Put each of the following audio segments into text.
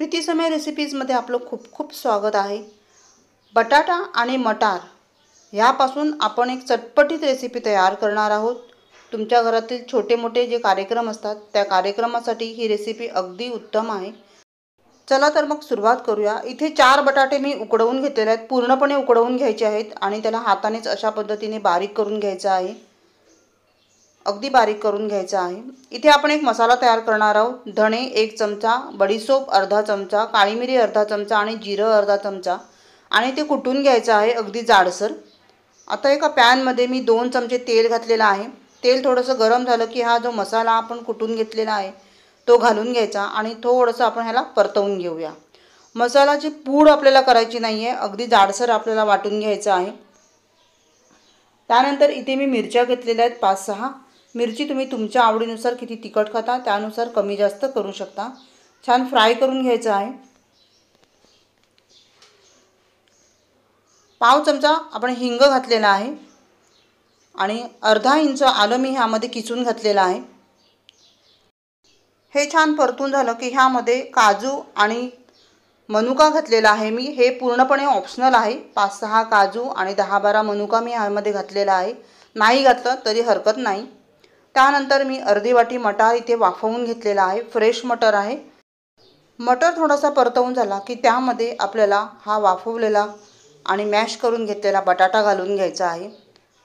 प्रीतीसमय रेसिपीजमध्ये आपलं खूप खूप स्वागत आहे बटाटा आणि मटार ह्यापासून आपण एक चटपटीत रेसिपी तयार करणार आहोत तुमच्या घरातील छोटे मोठे जे कार्यक्रम असतात त्या कार्यक्रमासाठी ही रेसिपी अगदी उत्तम आहे चला तर मग सुरुवात करूया इथे चार बटाटे मी उकडवून घेतलेले आहेत पूर्णपणे उकडवून घ्यायचे आहेत आणि त्याला हातानेच अशा पद्धतीने बारीक करून घ्यायचं आहे अगदी बारीक करून घ्यायचा आहे इथे आपण एक मसाला तयार करणार आहोत धणे एक चमचा बडीसोप अर्धा चमचा काळी मिरी अर्धा चमचा आणि जिरं अर्धा चमचा आणि ते कुटून घ्यायचं आहे अगदी जाडसर आता एका पॅनमध्ये मी दोन चमचे तेल घातलेलं आहे तेल थोडंसं गरम झालं की हा जो मसाला आपण कुटून घेतलेला आहे तो घालून घ्यायचा आणि थोडंसं आपण ह्याला परतवून घेऊया मसालाची पूड आपल्याला करायची नाही आहे अगदी जाडसर आपल्याला वाटून घ्यायचं आहे त्यानंतर इथे मी मिरच्या घेतलेल्या आहेत पाच सहा मिरची तुम्ही तुमच्या आवडीनुसार किती तिखट खाता त्यानुसार कमी जास्त करू शकता छान फ्राय करून घ्यायचं आहे पाव चमचा आपण हिंग घातलेला आहे आणि अर्धा इंच आलं मी ह्यामध्ये किचून घातलेलं आहे हे छान परतून झालं की ह्यामध्ये काजू आणि मनुका घातलेला आहे मी हे पूर्णपणे ऑप्शनल आहे पाच सहा काजू आणि दहा बारा मनुका मी ह्यामध्ये घातलेला आहे नाही घातलं तरी हरकत नाही त्यानंतर मी अर्धी वाटी मटार इथे वाफवून घेतलेला आहे फ्रेश मटर आहे मटर थोडासा परतवून झाला की त्यामध्ये आपल्याला हा वाफवलेला आणि मॅश करून घेतलेला बटाटा घालून घ्यायचा आहे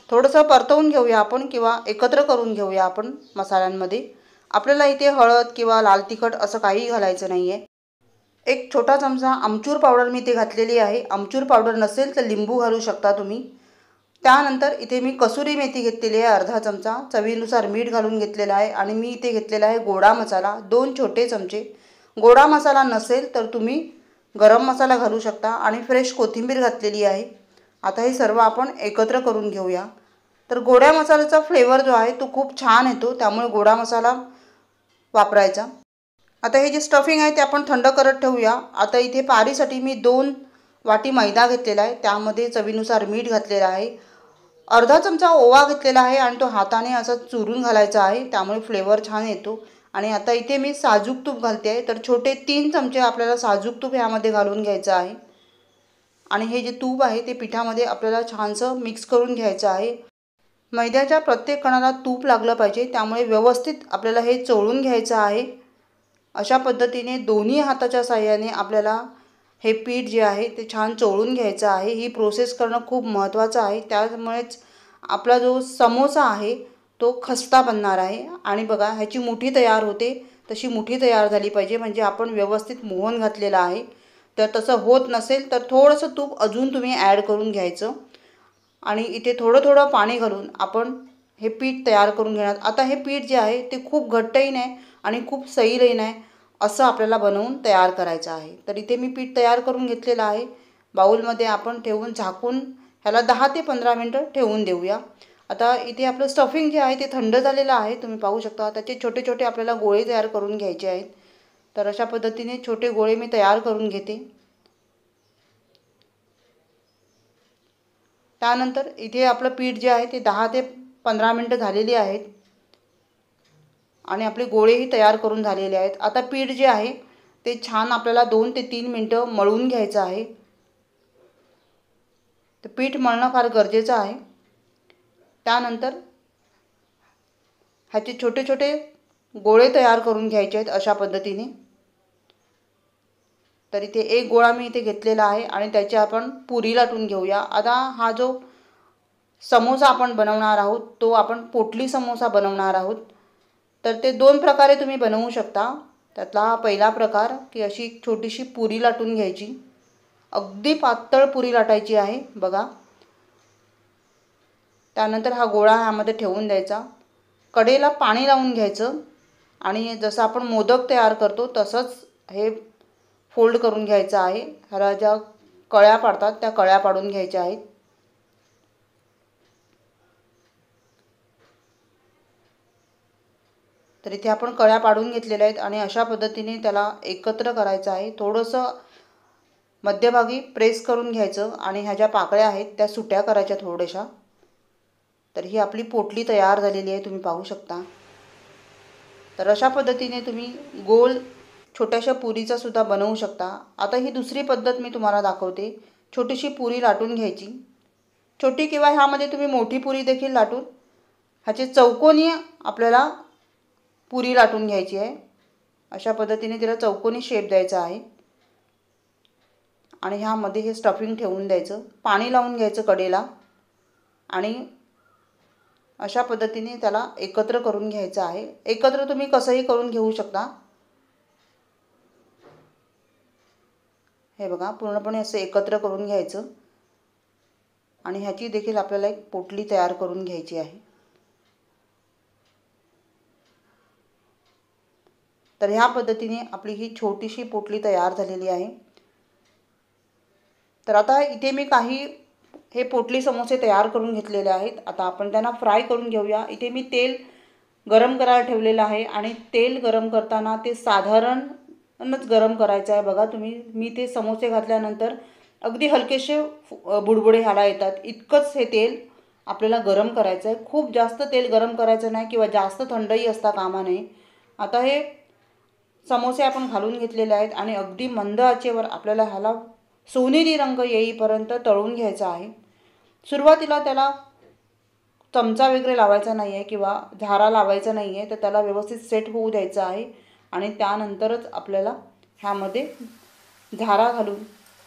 थोडंसं परतवून घेऊया आपण किंवा एकत्र करून घेऊया आपण मसाल्यांमध्ये आपल्याला इथे हळद किंवा लाल तिखट असं काहीही घालायचं नाही आहे एक छोटा चमचा अमचूर पावडर मी इथे घातलेली आहे आमचूर पावडर नसेल तर लिंबू घालू शकता तुम्ही त्यानंतर इथे मी कसुरी मेथी घेतलेली आहे अर्धा चमचा चवीनुसार मीठ घालून घेतलेला आहे आणि मी इथे घेतलेला आहे गोडा मसाला दोन छोटे चमचे गोडा मसाला नसेल तर तुम्ही गरम मसाला घालू शकता आणि फ्रेश कोथिंबीर घातलेली आहे आता हे सर्व आपण एकत्र करून घेऊया तर गोड्या मसाल्याचा फ्लेवर जो आहे तो खूप छान येतो त्यामुळे गोडा मसाला वापरायचा आता हे जे स्टफिंग आहे ते आपण थंड करत ठेवूया आता इथे पारीसाठी मी दोन वाटी मैदा घेतलेला आहे त्यामध्ये चवीनुसार मीठ घातलेलं आहे अर्धा चमचा ओवा घेतलेला आहे आणि तो हाताने असा चुरून घालायचा आहे त्यामुळे फ्लेवर छान येतो आणि आता इथे मी साजूक तूप घालते आहे तर छोटे तीन चमचे आपल्याला साजूक तूप ह्यामध्ये घालून घ्यायचं आहे आणि हे जे तूप आहे ते पिठामध्ये आपल्याला छानसं मिक्स करून घ्यायचं आहे मैद्याच्या प्रत्येक कणाला तूप लागलं पाहिजे त्यामुळे व्यवस्थित आपल्याला हे चोळून घ्यायचं आहे अशा पद्धतीने दोन्ही हाताच्या साह्याने आपल्याला हे पीठ जे आहे ते छान चोळून घ्यायचं आहे ही प्रोसेस करणं खूप महत्त्वाचं आहे त्यामुळेच आपला जो समोसा आहे तो खस्ता बनणार आहे आणि बघा ह्याची मुठी तयार होते तशी मुठी तयार झाली पाहिजे म्हणजे आपण व्यवस्थित मोहन घातलेलं आहे तर तसं होत नसेल तर थोडंसं तूप अजून तुम्ही ॲड करून घ्यायचं आणि इथे थोडं थोडं पाणी घालून आपण हे पीठ तयार करून घेणार आता हे पीठ जे आहे ते खूप घट्टही नाही आणि खूप सैलही नाही असं आपल्याला बनवून तयार करायचं आहे तर इथे मी पीठ तयार करून घेतलेलं आहे बाऊलमध्ये आपण ठेवून झाकून ह्याला दहा ते पंधरा मिनटं ठेवून देऊया आता इथे आपलं स्टफिंग जे आहे ते थंड झालेलं आहे तुम्ही पाहू शकता त्याचे छोटे छोटे आपल्याला गोळे तयार करून घ्यायचे आहेत तर अशा पद्धतीने छोटे गोळे मी तयार करून घेते त्यानंतर इथे आपलं पीठ जे आहे ते दहा ते पंधरा मिनटं झालेली आहेत आणि आपले गोळेही तयार करून झालेले आहेत आता पीठ जे आहे ते छान आपल्याला दोन ते तीन मिनटं मळून घ्यायचं आहे तर पीठ मळणं फार गरजेचं आहे त्यानंतर ह्याचे छोटे छोटे गोळे तयार करून घ्यायचे आहेत अशा पद्धतीने तर इथे एक गोळा मी इथे घेतलेला आहे आणि त्याची आपण पुरी लाटून घेऊया आता हा जो समोसा आपण बनवणार आहोत तो आपण पोटली समोसा बनवणार आहोत तर ते दोन प्रकारे तुम्ही बनवू शकता त्यातला पहिला प्रकार की अशी एक छोटीशी पुरी लाटून घ्यायची अगदी पातळ पुरी लाटायची आहे बघा त्यानंतर हा गोळा ह्यामध्ये ठेवून द्यायचा कडेला पाणी लावून घ्यायचं आणि जसं आपण मोदक तयार करतो तसंच हे फोल्ड करून घ्यायचं आहे ह्याला ज्या कळ्या पाडतात त्या कळ्या पाडून घ्यायच्या आहेत तर इथे आपण कळ्या पाडून घेतलेल्या आहेत आणि अशा पद्धतीने त्याला एकत्र करायचं आहे थोडंसं मध्यभागी प्रेस करून घ्यायचं आणि ह्या ज्या पाकळ्या आहेत त्या सुट्या करायच्या थोड्याशा तर ही आपली पोटली तयार झालेली आहे तुम्ही पाहू शकता तर अशा पद्धतीने तुम्ही गोल छोट्याशा पुरीचा सुद्धा बनवू शकता आता ही दुसरी पद्धत मी तुम्हाला दाखवते छोटीशी पुरी लाटून घ्यायची छोटी किंवा ह्यामध्ये तुम्ही मोठी पुरी देखील लाटून ह्याचे चौकोनी आपल्याला पुरी लाटून घ्यायची आहे अशा पद्धतीने तिला चौकोनी शेप द्यायचा आहे आणि ह्यामध्ये हे स्टफिंग ठेवून द्यायचं पाणी लावून घ्यायचं कडेला आणि अशा पद्धतीने त्याला एकत्र करून घ्यायचं आहे एकत्र तुम्ही कसंही करून घेऊ शकता हे बघा पूर्णपणे असं एकत्र करून घ्यायचं आणि ह्याची देखील आपल्याला एक पोटली तयार करून घ्यायची आहे तर ह्या पद्धतीने आपली ही छोटीशी पोटली तयार झालेली आहे तर आता इथे मी काही हे पोटली समोसे तयार करून घेतलेले आहेत आता आपण त्यांना फ्राय करून घेऊया इथे मी तेल गरम करायला ठेवलेलं आहे आणि तेल गरम करताना ते साधारणच गरम करायचं आहे बघा तुम्ही मी ते समोसे घातल्यानंतर अगदी हलकेसे बुडबुडे ह्याला येतात इतकंच हे तेल आपल्याला गरम करायचं आहे खूप जास्त तेल गरम करायचं नाही किंवा जास्त थंडही असता कामा नये आता हे समोसे आपण घालून घेतलेले आहेत आणि अगदी मंद आचेवर आपल्याला ह्याला सोनेरी रंग येईपर्यंत तळून घ्यायचा आहे सुरुवातीला त्याला चमचा वगैरे लावायचा नाही आहे किंवा झारा लावायचा नाही आहे तर त्याला व्यवस्थित सेट होऊ द्यायचा आहे आणि त्यानंतरच आपल्याला ह्यामध्ये झारा घालून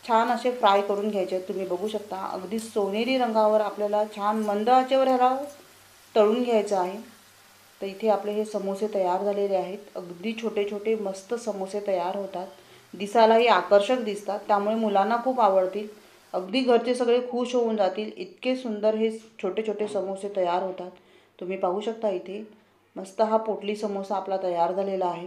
छान असे फ्राय करून घ्यायचे तुम्ही बघू शकता अगदी सोनेरी रंगावर आपल्याला छान मंद आचेवर ह्याला तळून घ्यायचं आहे तर इथे आपले हे समोसे तयार झालेले आहेत अगदी छोटे छोटे मस्त समोसे तयार होतात दिसायलाही आकर्षक दिसतात त्यामुळे मुलांना खूप आवडतील अगदी घरचे सगळे खुश होऊन जातील इतके सुंदर हे छोटे छोटे समोसे तयार होतात तुम्ही पाहू शकता इथे मस्त हा पोटली समोसा आपला तयार झालेला आहे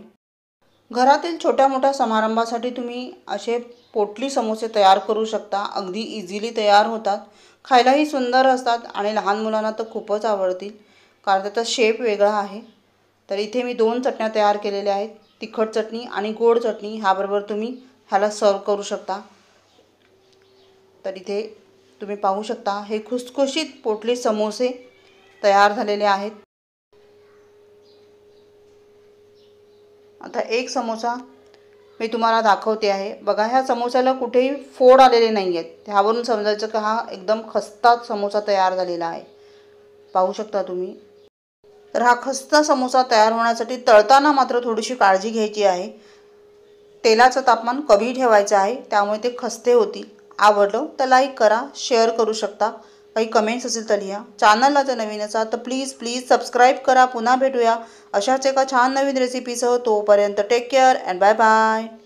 घरातील छोट्या मोठ्या समारंभासाठी तुम्ही असे पोटली समोसे तयार करू शकता अगदी इझिली तयार होतात खायलाही सुंदर असतात आणि लहान मुलांना तर खूपच आवडतील कारण त्याचा शेप वेगळा आहे तर इथे मी दोन चटण्या तयार केलेल्या आहेत तिखट चटणी आणि गोड चटणी ह्याबरोबर तुम्ही ह्याला सर्व करू शकता तर इथे तुम्ही पाहू शकता हे खुसखुशीत पोटली समोसे तयार झालेले आहेत आता एक समोसा मी तुम्हाला दाखवते आहे बघा ह्या समोसाला कुठेही फोड आलेले नाही आहेत ह्यावरून समजायचं की हा एकदम खस्ता समोसा तयार झालेला आहे पाहू शकता तुम्ही तर हा खस्ता समोसा तयार होण्यासाठी तळताना मात्र थोडीशी काळजी घ्यायची आहे तेलाचं तापमान कमी ठेवायचं आहे त्यामुळे ते खस्ते होतील आवडलं तर लाईक करा शेअर करू शकता काही कमेंट्स असेल तर लिहा चॅनलला जर नवीन असाल तर प्लीज प्लीज सबस्क्राईब करा पुन्हा भेटूया अशाच एका छान नवीन रेसिपीसह तोपर्यंत take care and bye bye